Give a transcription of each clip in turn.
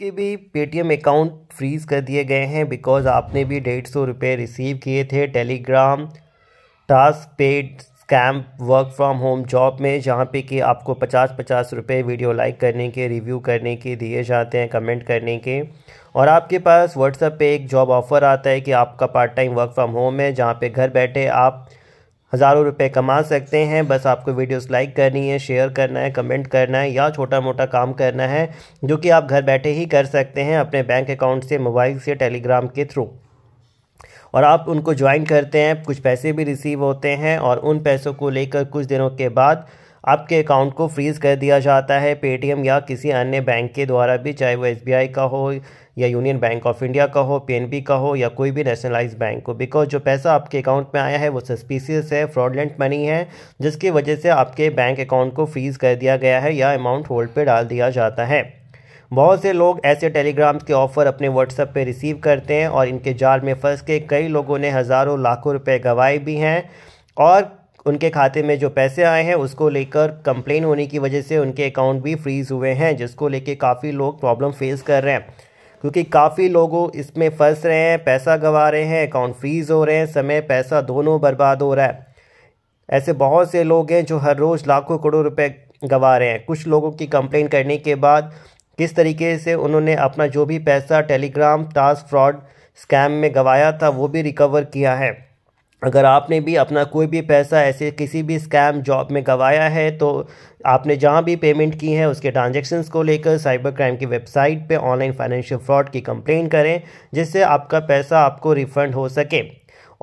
के भी Paytm account freeze कर दिए गए हैं बिकॉज आपने भी डेढ़ सौ रुपये रिसीव किए थे Telegram task paid scam work from home job में जहाँ पे कि आपको पचास पचास रुपये वीडियो लाइक करने के रिव्यू करने के दिए जाते हैं कमेंट करने के और आपके पास व्हाट्सएप पे एक जॉब ऑफ़र आता है कि आपका part time work from home है जहाँ पे घर बैठे आप हज़ारों रुपए कमा सकते हैं बस आपको वीडियोस लाइक करनी है शेयर करना है कमेंट करना है या छोटा मोटा काम करना है जो कि आप घर बैठे ही कर सकते हैं अपने बैंक अकाउंट से मोबाइल से टेलीग्राम के थ्रू और आप उनको ज्वाइन करते हैं कुछ पैसे भी रिसीव होते हैं और उन पैसों को लेकर कुछ दिनों के बाद आपके अकाउंट को फ्रीज़ कर दिया जाता है पेटीएम या किसी अन्य बैंक के द्वारा भी चाहे वो एस का हो या यूनियन बैंक ऑफ इंडिया का हो पीएनबी का हो या कोई भी नेशनलाइज बैंक हो बिकॉज जो पैसा आपके अकाउंट में आया है वो सस्पीसीस है फ्रॉडलेंट मनी है जिसकी वजह से आपके बैंक अकाउंट को फ्रीज़ कर दिया गया है या अमाउंट होल्ड पर डाल दिया जाता है बहुत से लोग ऐसे टेलीग्राम्स के ऑफ़र अपने व्हाट्सएप पे रिसीव करते हैं और इनके जाल में फंस के कई लोगों ने हज़ारों लाखों रुपए गंवाए भी हैं और उनके खाते में जो पैसे आए हैं उसको लेकर कंप्लेन होने की वजह से उनके अकाउंट भी फ्रीज़ हुए हैं जिसको लेके काफ़ी लोग प्रॉब्लम फेस कर रहे हैं क्योंकि काफ़ी लोगों इसमें फंस रहे हैं पैसा गंवा रहे हैं अकाउंट फ्रीज़ हो रहे हैं समय पैसा दोनों बर्बाद हो रहा है ऐसे बहुत से लोग हैं जो हर रोज़ लाखों करोड़ों रुपये गंवा रहे हैं कुछ लोगों की कंप्लेन करने के बाद किस तरीके से उन्होंने अपना जो भी पैसा टेलीग्राम टास्क फ्रॉड स्कैम में गंवाया था वो भी रिकवर किया है अगर आपने भी अपना कोई भी पैसा ऐसे किसी भी स्कैम जॉब में गवाया है तो आपने जहाँ भी पेमेंट की है उसके ट्रांजेक्शन्स को लेकर साइबर क्राइम की वेबसाइट पे ऑनलाइन फाइनेंशियल फ्रॉड की कंप्लेन करें जिससे आपका पैसा आपको रिफ़ंड हो सके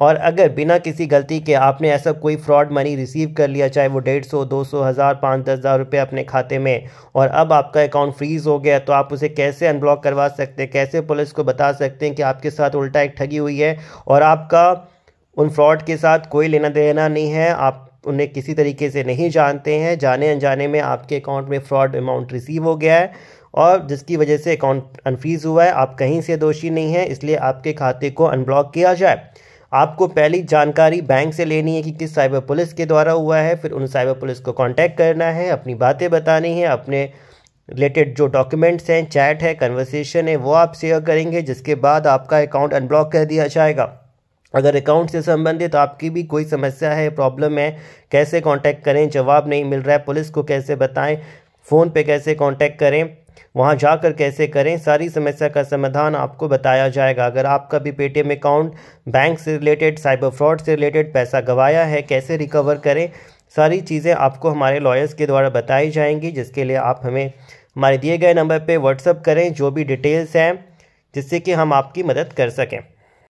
और अगर बिना किसी गलती के आपने ऐसा कोई फ्रॉड मनी रिसीव कर लिया चाहे वो डेढ़ सौ दो सौ हज़ार पाँच दस हज़ार रुपये अपने खाते में और अब आपका अकाउंट फ्रीज़ हो गया तो आप उसे कैसे अनब्लॉक करवा सकते हैं कैसे पुलिस को बता सकते हैं कि आपके साथ उल्टा एक ठगी हुई है और आपका उन फ्रॉड के साथ कोई लेना देना नहीं है आप उन्हें किसी तरीके से नहीं जानते हैं जाने अनजाने में आपके अकाउंट में फ्रॉड अमाउंट रिसीव हो गया है और जिसकी वजह से अकाउंट अनफ्रीज हुआ है आप कहीं से दोषी नहीं हैं इसलिए आपके खाते को अनब्लॉक किया जाए आपको पहली जानकारी बैंक से लेनी है कि किस साइबर पुलिस के द्वारा हुआ है फिर उन साइबर पुलिस को कांटेक्ट करना है अपनी बातें बतानी है अपने रिलेटेड जो डॉक्यूमेंट्स हैं चैट है कन्वर्सेशन है वो आप शेयर करेंगे जिसके बाद आपका अकाउंट अनब्लॉक कर दिया जाएगा अगर अकाउंट से संबंधित आपकी भी कोई समस्या है प्रॉब्लम है कैसे कांटेक्ट करें जवाब नहीं मिल रहा है पुलिस को कैसे बताएं फ़ोन पे कैसे कांटेक्ट करें वहाँ जाकर कैसे करें सारी समस्या का समाधान आपको बताया जाएगा अगर आपका भी पेटीएम अकाउंट बैंक से रिलेटेड साइबर फ्रॉड से रिलेटेड पैसा गंवाया है कैसे रिकवर करें सारी चीज़ें आपको हमारे लॉयर्स के द्वारा बताई जाएंगी जिसके लिए आप हमें हमारे दिए गए नंबर पर व्हाट्सअप करें जो भी डिटेल्स हैं जिससे कि हम आपकी मदद कर सकें